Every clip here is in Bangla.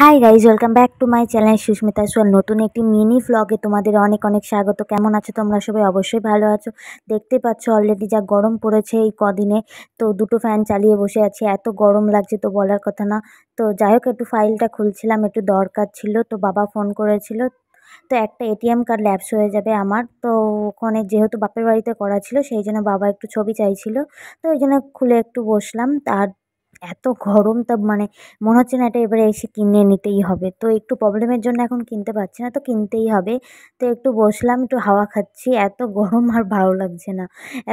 high guys welcome back to my channel Susmita সোয়াল নতুন একটি মিনি ফ্লগে তোমাদের অনেক অনেক স্বাগত কেমন আছো তোমরা সবাই অবশ্যই ভালো আছো দেখতে পাচ্ছ অলরেডি যা গরম পড়েছে এই কদিনে তো দুটো ফ্যান চালিয়ে বসে আছি এত গরম লাগছে তো বলার কথা না তো যাই হোক একটু ফাইলটা খুলছিলাম একটু দরকার ছিল তো বাবা ফোন করেছিল তো একটা এটিএম কার্ড ল্যাপস হয়ে যাবে আমার তো ওখানে যেহেতু বাপের বাড়িতে করা ছিল সেই জন্য বাবা একটু ছবি চাইছিল তো ওই জন্য খুলে একটু বসলাম তার এত গরম তা মানে মনে হচ্ছে না এটা এবারে এসে কিনে নিতেই হবে তো একটু প্রবলেমের জন্য এখন কিনতে পারছি না তো কিনতেই হবে তো একটু বসলাম একটু হাওয়া খাচ্ছি এত গরম আর ভালো লাগছে না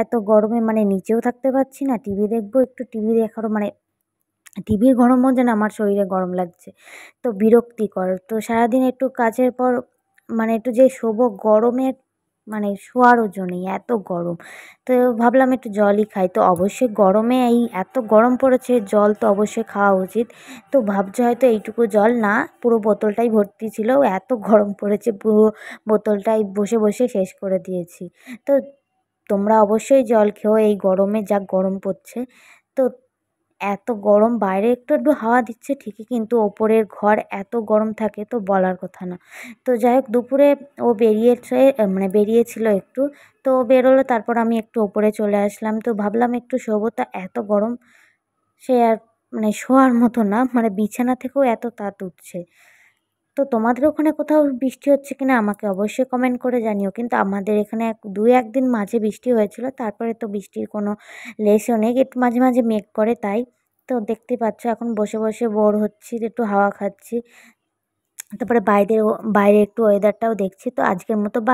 এত গরমে মানে নিচেও থাকতে পারছি না টিভি দেখবো একটু টিভি দেখারও মানে টিভির গরমও যেন আমার শরীরে গরম লাগছে তো বিরক্তিকর তো সারাদিন একটু কাজের পর মানে একটু যে শোবো গরমের মানে শোয়ার ওজনেই এত গরম তো ভাবলাম একটু জলই খাই তো অবশ্যই গরমে এই এত গরম পড়েছে জল তো অবশ্যই খাওয়া উচিত তো ভাবছে হয়তো এইটুকু জল না পুরো বোতলটাই ভর্তি ছিল এত গরম পড়েছে পুরো বোতলটাই বসে বসে শেষ করে দিয়েছি তো তোমরা অবশ্যই জল খেও এই গরমে যা গরম পড়ছে তো এত গরম বাইরে একটু একটু হাওয়া দিচ্ছে ঠিকই কিন্তু ওপরের ঘর এত গরম থাকে তো বলার কথা না তো যাই হোক দুপুরে ও বেরিয়েছে মানে বেরিয়েছিল একটু তো বেরোলো তারপর আমি একটু ওপরে চলে আসলাম তো ভাবলাম একটু শোবো তা এত গরম সে আর মানে শোয়ার মতো না মানে বিছানা থেকেও এত তাত উঠছে তো তোমাদের ওখানে কোথাও বৃষ্টি হচ্ছে কিনা আমাকে অবশ্যই কমেন্ট করে জানিও কিন্তু আমাদের এখানে এক দুই একদিন মাঝে বৃষ্টি হয়েছিল তারপরে তো বৃষ্টির কোনো লেসও নেই একটু মাঝে মাঝে মেঘ করে তাই তো দেখতে পাচ্ছ এখন বসে বসে বোর হচ্ছি একটু হাওয়া খাচ্ছি তারপরে বাইরে বাইরে একটু ওয়েদারটাও দেখছি তো আজকের মতো